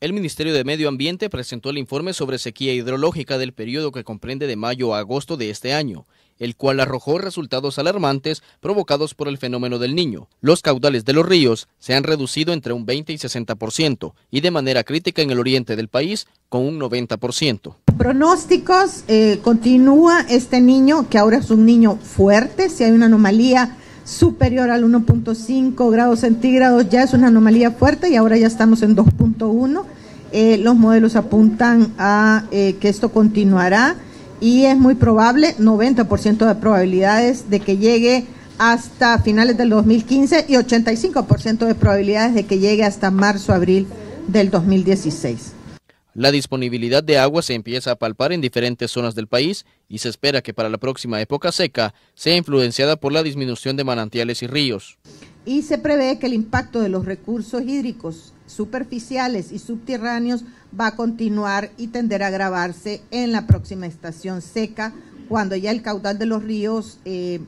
El Ministerio de Medio Ambiente presentó el informe sobre sequía hidrológica del periodo que comprende de mayo a agosto de este año, el cual arrojó resultados alarmantes provocados por el fenómeno del niño. Los caudales de los ríos se han reducido entre un 20 y 60% y de manera crítica en el oriente del país con un 90%. Pronósticos, eh, continúa este niño, que ahora es un niño fuerte, si hay una anomalía superior al 1.5 grados centígrados ya es una anomalía fuerte y ahora ya estamos en 2.1. Eh, los modelos apuntan a eh, que esto continuará y es muy probable, 90% de probabilidades de que llegue hasta finales del 2015 y 85% de probabilidades de que llegue hasta marzo, abril del 2016. La disponibilidad de agua se empieza a palpar en diferentes zonas del país y se espera que para la próxima época seca sea influenciada por la disminución de manantiales y ríos. Y se prevé que el impacto de los recursos hídricos superficiales y subterráneos va a continuar y tender a agravarse en la próxima estación seca, cuando ya el caudal de los ríos eh,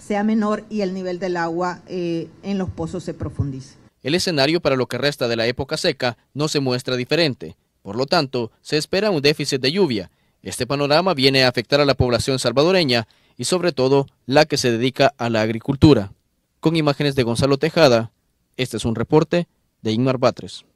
sea menor y el nivel del agua eh, en los pozos se profundice. El escenario para lo que resta de la época seca no se muestra diferente. Por lo tanto, se espera un déficit de lluvia. Este panorama viene a afectar a la población salvadoreña y sobre todo la que se dedica a la agricultura. Con imágenes de Gonzalo Tejada, este es un reporte de Inmar Batres.